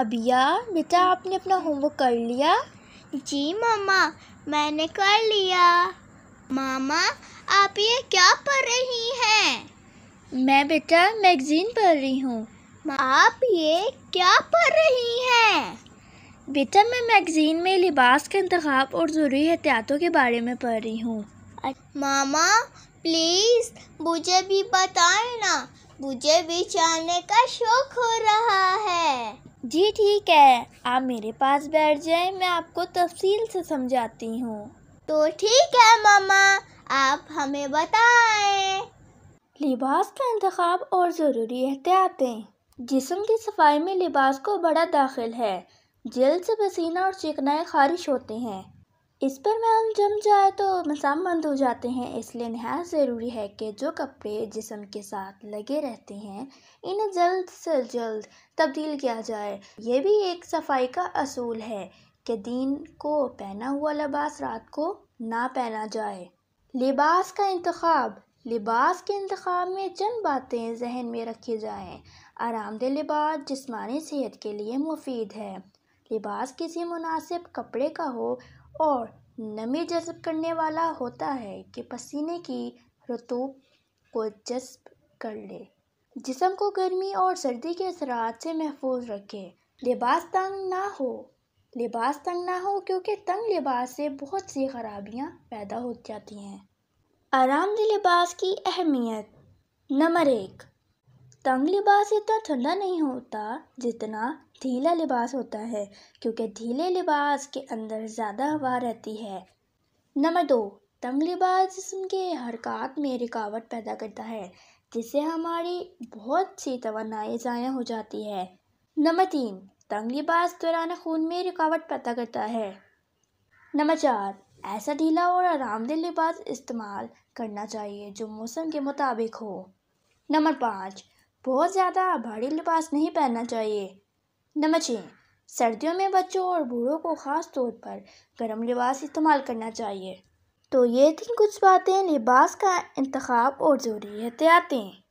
अबिया बेटा आपने अपना होमवर्क कर लिया जी मामा मैंने कर लिया मामा आप ये क्या पढ़ रही हैं मैं बेटा मैगजीन पढ़ रही हूँ आप ये क्या पढ़ रही हैं बेटा मैं मैगजीन में लिबास के इंतखाब और ज़रूरी एहतियातों के बारे में पढ़ रही हूँ मामा प्लीज़ मुझे भी बताए ना मुझे भी जाने का शौक हो रहा है जी ठीक है आप मेरे पास बैठ जाए मैं आपको तफसील से समझाती हूँ तो ठीक है मामा आप हमें बताएं लिबास का इंतखाब और ज़रूरी एहतियातें जिसम की सफाई में लिबास को बड़ा दाखिल है जल्द से पसीना और चिकनाएँ ख़ारिश होते हैं इस पर मैल जम जाए तो बंद हो जाते हैं इसलिए नहायत ज़रूरी है कि जो कपड़े जिसम के साथ लगे रहते हैं इन्हें जल्द से जल्द तब्दील किया जाए यह भी एक सफाई का असूल है कि दिन को पहना हुआ लिबास रात को ना पहना जाए लिबास का इंतखब लिबास के इंतखब में चंद बातें जहन में रखी जाएँ आरामदेह लिबास जिसमानी सेहत के लिए मुफीद है लिबास किसी मुनासिब कपड़े का हो और नमी जज़्ब करने वाला होता है कि पसीने की रतूब को जज्ब कर ले जिसम को गर्मी और सर्दी के असरात से महफूज रखे लिबास तंग ना हो लिबास तंग ना हो क्योंकि तंग लिबास से बहुत सी खराबियाँ पैदा हो जाती हैं आरामदेह लिबास की अहमियत नंबर एक तंग लिबास इतना ठंडा नहीं होता जितना ढीला लिबास होता है क्योंकि ढीले लिबास के अंदर ज़्यादा हवा रहती है नंबर दो तंग लिबास जिसम के हरकत में रिकावट पैदा करता है जिससे हमारी बहुत सी तोनाई ज़ाया हो जाती है नंबर तीन तंग लिबास दौरान खून में रुकावट पैदा करता है नंबर चार ऐसा ढीला और आरामदेह लिबास इस्तेमाल करना चाहिए जो मौसम के मुताबिक हो नंबर पाँच बहुत ज़्यादा भारी लिबास नहीं पहनना चाहिए नंबर छः सर्दियों में बच्चों और बूढ़ों को ख़ास तौर पर गर्म लिबास इस्तेमाल करना चाहिए तो ये थी कुछ बातें लिबास का इंतखब और ज़रूरी एहतियातें